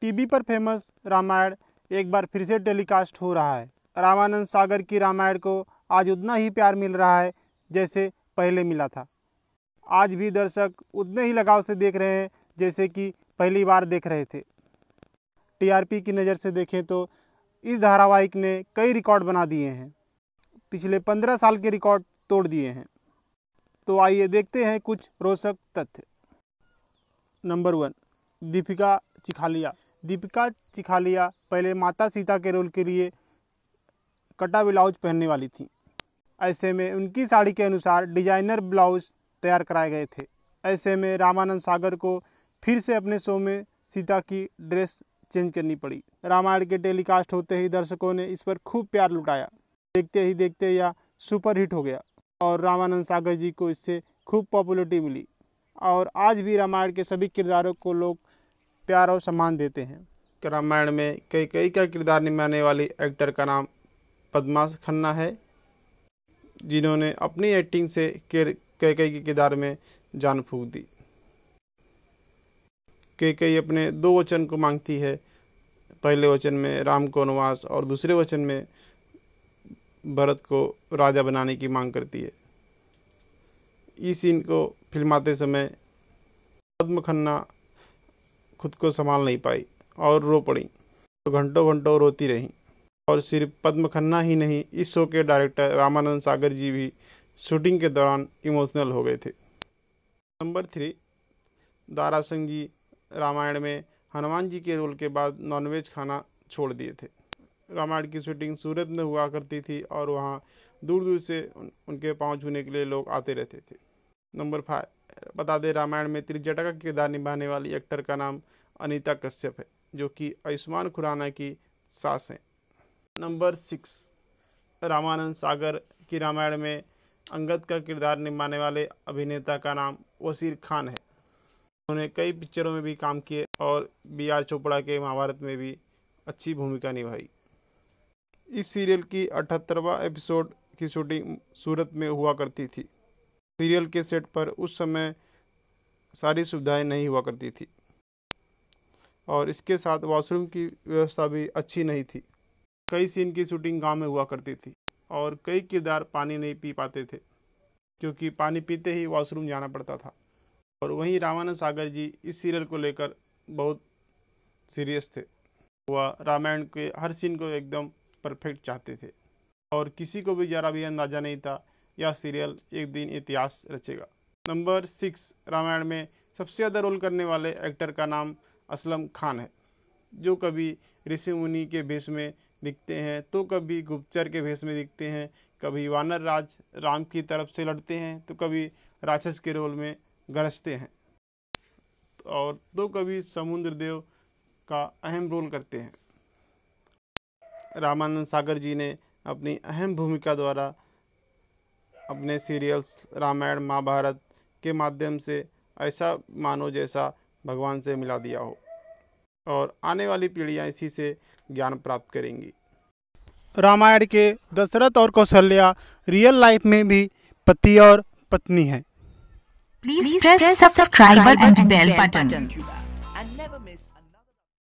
TV पर famous Ramayan एक बार फिर से टेलीकास्ट हो रहा है रामानंद सागर की रामायण को आज उतना ही प्यार मिल रहा है जैसे पहले मिला था आज भी दर्शक उतने ही लगाव से देख रहे हैं जैसे कि पहली बार देख रहे थे टीआरपी की नज़र से देखें तो इस धारावाहिक ने कई रिकॉर्ड बना दिए हैं पिछले पंद्रह साल के रिकॉर्ड तोड़ दिए हैं तो आइए देखते हैं कुछ रोचक तथ्य नंबर वन दीपिका चिखालिया दीपिका चिखालिया पहले माता सीता के रोल के लिए कटा ब्लाउज पहनने वाली थी ऐसे में उनकी साड़ी के अनुसार डिजाइनर ब्लाउज तैयार कराए गए थे ऐसे में रामानंद सागर को फिर से अपने शो में सीता की ड्रेस चेंज करनी पड़ी रामायण के टेलीकास्ट होते ही दर्शकों ने इस पर खूब प्यार लुटाया देखते ही देखते यह सुपर हिट हो गया और रामानंद सागर जी को इससे खूब पॉपुलरिटी मिली और आज भी रामायण के सभी किरदारों को लोग प्यार और सम्मान देते हैं रामायण में कई कई का किरदार निभाने वाली एक्टर का नाम पदमाश खन्ना है जिन्होंने अपनी एक्टिंग से कई कई के किरदार में जान फूक दी कई कई अपने दो वचन को मांगती है पहले वचन में राम को वनवास और दूसरे वचन में भरत को राजा बनाने की मांग करती है इस सीन को फिल्माते समय पद्म खन्ना खुद को संभाल नहीं पाई और रो पड़ी तो घंटों घंटों रोती रहीं और सिर्फ पद्म खन्ना ही नहीं इस शो के डायरेक्टर रामानंद सागर जी भी शूटिंग के दौरान इमोशनल हो गए थे नंबर थ्री दारा सिंह जी रामायण में हनुमान जी के रोल के बाद नॉनवेज खाना छोड़ दिए थे रामायण की शूटिंग सूरत में हुआ करती थी और वहाँ दूर दूर से उनके पाँव छूने के लिए लोग आते रहते थे नंबर फाइव बता दें रामायण में त्रिजटा का किरदार निभाने वाली एक्टर का नाम अनीता कश्यप है जो कि आयुष्मान खुराना की सास हैं नंबर सिक्स रामानंद सागर की रामायण में अंगद का किरदार निभाने वाले अभिनेता का नाम वसीर खान है उन्होंने कई पिक्चरों में भी काम किए और बी आर चोपड़ा के महाभारत में भी अच्छी भूमिका निभाई इस सीरियल की अठहत्तरवा एपिसोड की शूटिंग सूरत में हुआ करती थी सीरियल के सेट पर उस समय सारी सुविधाएं नहीं हुआ करती थी और इसके साथ वॉशरूम की व्यवस्था भी अच्छी नहीं थी कई सीन की शूटिंग गांव में हुआ करती थी और कई किरदार पानी नहीं पी पाते थे क्योंकि पानी पीते ही वॉशरूम जाना पड़ता था और वहीं रामानंद सागर जी इस सीरियल को लेकर बहुत सीरियस थे वह रामायण के हर सीन को एकदम परफेक्ट चाहते थे और किसी को भी ज़रा भी अंदाज़ा नहीं था यह सीरियल एक दिन इतिहास रचेगा नंबर सिक्स रामायण में सबसे ज़्यादा रोल करने वाले एक्टर का नाम असलम खान है जो कभी ऋषि मुनि के भेष में दिखते हैं तो कभी गुप्तचर के भेष में दिखते हैं कभी वानर राज राम की तरफ से लड़ते हैं तो कभी राक्षस के रोल में गरजते हैं और तो कभी समुद्र देव का अहम रोल करते हैं रामानंद सागर जी ने अपनी अहम भूमिका द्वारा अपने सीरियल्स रामायण महाभारत के माध्यम से ऐसा मानो जैसा भगवान से मिला दिया हो और आने वाली पीढ़ियां इसी से ज्ञान प्राप्त करेंगी रामायण के दशरथ और कौशल्या रियल लाइफ में भी पति और पत्नी है please press subscribe and bell button